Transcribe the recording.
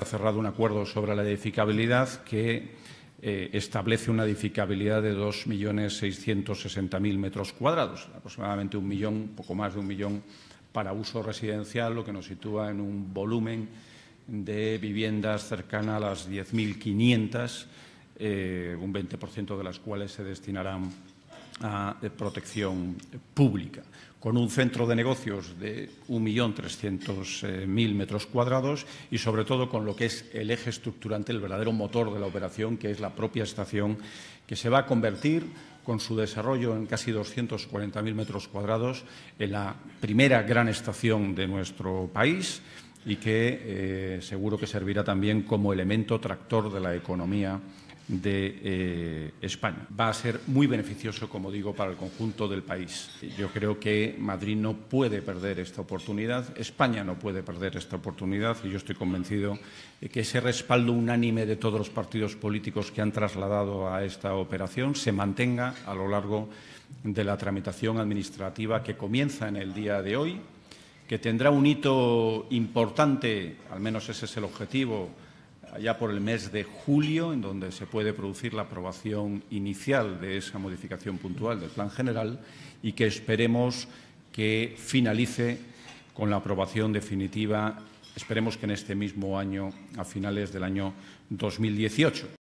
ha cerrado un acuerdo sobre la edificabilidad que eh, establece una edificabilidad de 2.660.000 metros cuadrados, aproximadamente un millón, poco más de un millón para uso residencial, lo que nos sitúa en un volumen de viviendas cercana a las 10.500, eh, un 20% de las cuales se destinarán a de protección pública, con un centro de negocios de 1.300.000 metros cuadrados y, sobre todo, con lo que es el eje estructurante, el verdadero motor de la operación, que es la propia estación, que se va a convertir con su desarrollo en casi 240.000 metros cuadrados en la primera gran estación de nuestro país y que eh, seguro que servirá también como elemento tractor de la economía de eh, España. Va a ser muy beneficioso, como digo, para el conjunto del país. Yo creo que Madrid no puede perder esta oportunidad, España no puede perder esta oportunidad y yo estoy convencido de que ese respaldo unánime de todos los partidos políticos que han trasladado a esta operación se mantenga a lo largo de la tramitación administrativa que comienza en el día de hoy que tendrá un hito importante, al menos ese es el objetivo, allá por el mes de julio, en donde se puede producir la aprobación inicial de esa modificación puntual del Plan General y que esperemos que finalice con la aprobación definitiva, esperemos que en este mismo año, a finales del año 2018.